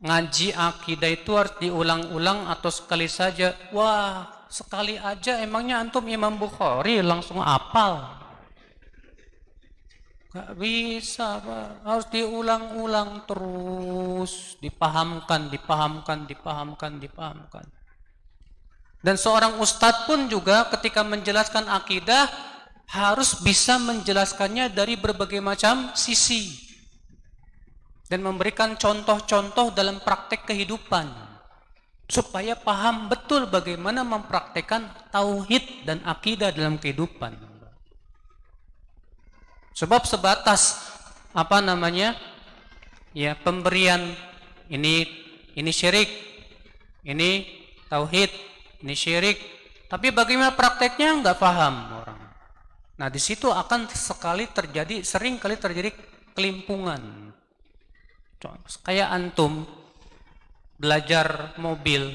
ngaji akidah itu harus diulang-ulang atau sekali saja. Wah, sekali aja emangnya antum Imam Bukhari langsung apal. Gak bisa, Pak. Harus diulang-ulang terus, dipahamkan, dipahamkan, dipahamkan, dipahamkan. Dan seorang ustadz pun juga ketika menjelaskan akidah harus bisa menjelaskannya dari berbagai macam sisi dan memberikan contoh-contoh dalam praktek kehidupan supaya paham betul bagaimana mempraktekkan tauhid dan akidah dalam kehidupan. Sebab sebatas apa namanya? Ya, pemberian ini ini syirik, ini tauhid, ini syirik. Tapi bagaimana prakteknya nggak paham orang. Nah, di situ akan sekali terjadi, sering kali terjadi kelimpungan Kayak antum belajar mobil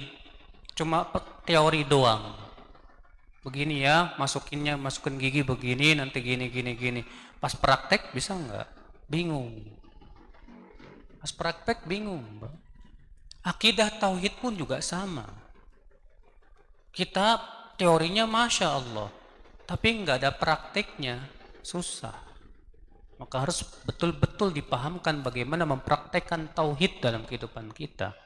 cuma teori doang. Begini ya, masukinnya masukin gigi begini, nanti gini gini gini. Pas praktek bisa nggak? Bingung. Pas praktek bingung. Akidah tauhid pun juga sama. Kita teorinya masya Allah, tapi nggak ada prakteknya susah. Maka harus betul-betul dipahamkan bagaimana mempraktekkan tauhid dalam kehidupan kita.